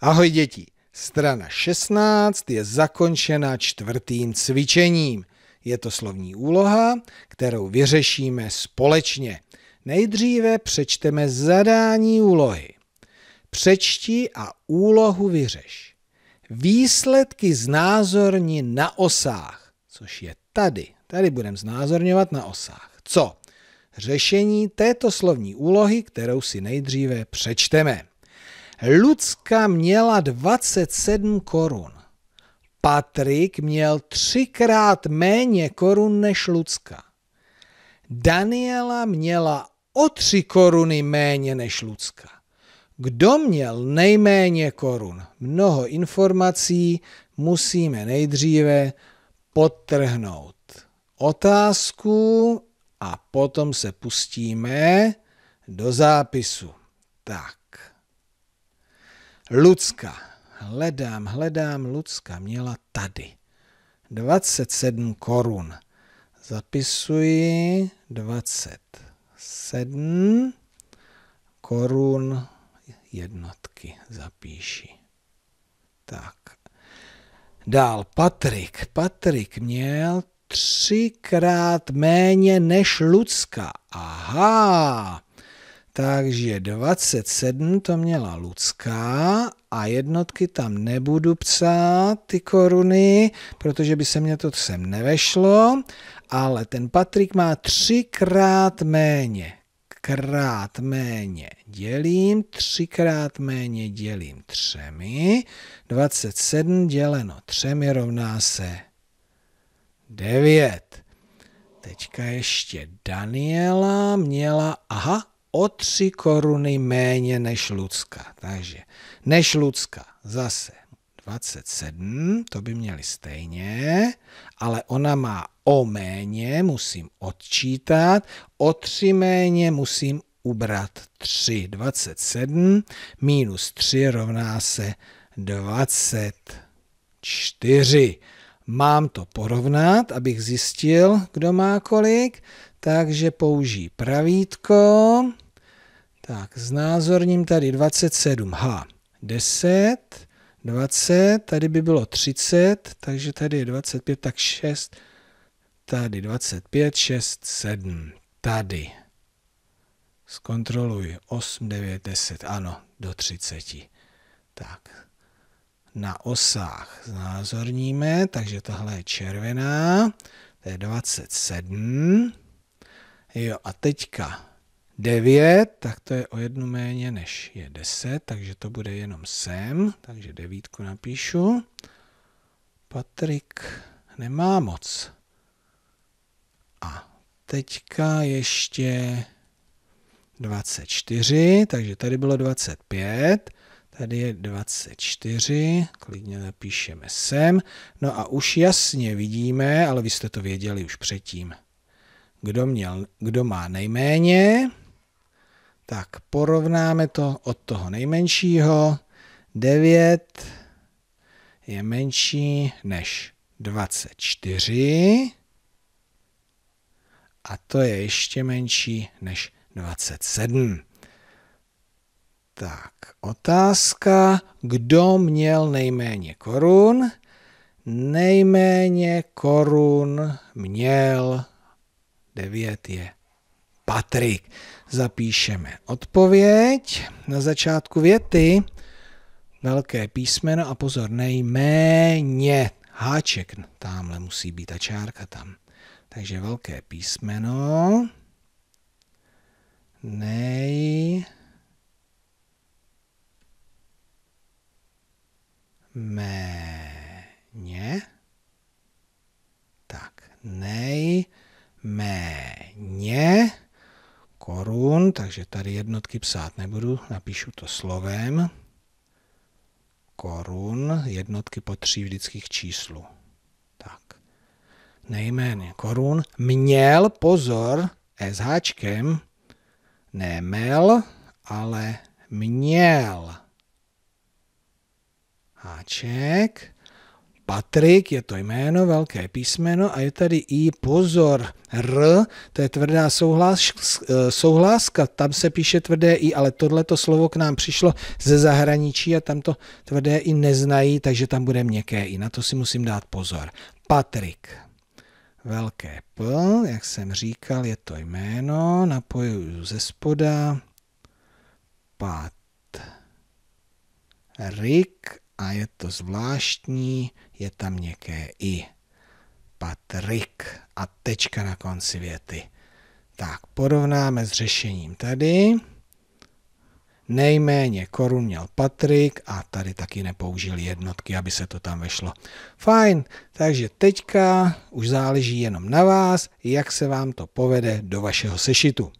Ahoj děti, strana 16 je zakončena čtvrtým cvičením. Je to slovní úloha, kterou vyřešíme společně. Nejdříve přečteme zadání úlohy. Přečti a úlohu vyřeš. Výsledky znázorni na osách, což je tady. Tady budeme znázorňovat na osách. Co? Řešení této slovní úlohy, kterou si nejdříve přečteme. Lucka měla 27 korun. Patrik měl třikrát méně korun než Lucka. Daniela měla o tři koruny méně než Lucka. Kdo měl nejméně korun? Mnoho informací musíme nejdříve podtrhnout. Otázku a potom se pustíme do zápisu. Tak. Lucka. Hledám, hledám Lucka. Měla tady. 27 korun. Zapisuji 27 korun jednotky zapíši. Tak. Dál Patrik. Patrik měl třikrát méně než Lucka. Aha. Takže 27 to měla Lucka a jednotky tam nebudu psát, ty koruny, protože by se mě to sem nevešlo, ale ten Patrik má třikrát méně. Krát méně dělím, třikrát méně dělím třemi, 27 děleno třemi rovná se 9. Teďka ještě Daniela měla, aha, o tři koruny méně než Lucka. Takže než Lucka zase 27, to by měli stejně, ale ona má o méně, musím odčítat, o tři méně musím ubrat 3. 27 minus 3 rovná se 24. Mám to porovnat, abych zjistil, kdo má kolik, takže použij pravítko. Tak, znázorním tady 27H. 10, 20, tady by bylo 30, takže tady je 25, tak 6, tady 25, 6, 7, tady. Zkontroluji 8, 9, 10, ano, do 30. Tak, na osách znázorníme, takže tahle je červená, to je 27. Jo, a teďka 9, tak to je o jednu méně než je 10, takže to bude jenom sem, takže devítku napíšu. Patrik nemá moc. A teďka ještě 24, takže tady bylo 25, tady je 24, klidně napíšeme sem. No a už jasně vidíme, ale vy jste to věděli už předtím, kdo, měl, kdo má nejméně, tak porovnáme to od toho nejmenšího. 9 je menší než 24 a to je ještě menší než 27. Tak, otázka, kdo měl nejméně korun? Nejméně korun měl, 9 je Patrik. Zapíšeme odpověď na začátku věty. Velké písmeno a pozor, nejméně. Háček tamhle musí být a čárka tam. Takže velké písmeno. Nej. Méně. takže tady jednotky psát nebudu, napíšu to slovem. Korun, jednotky po tří vždyckých číslu. Tak. Nejméně korun. Měl, pozor, s háčkem, nemel, ale měl. Háček. Patrik je to jméno, velké písmeno a je tady i pozor, R, to je tvrdá souhlas, eh, souhláska, tam se píše tvrdé i, ale tohleto slovo k nám přišlo ze zahraničí a tam to tvrdé i neznají, takže tam bude měkké i, na to si musím dát pozor. Patrik. Velké P, jak jsem říkal, je to jméno, napojuju ze spoda. Pat. Rik a je to zvláštní, je tam něké i. Patrik a tečka na konci věty. Tak, porovnáme s řešením tady. Nejméně korun měl Patrik a tady taky nepoužil jednotky, aby se to tam vešlo. Fajn, takže teďka už záleží jenom na vás, jak se vám to povede do vašeho sešitu.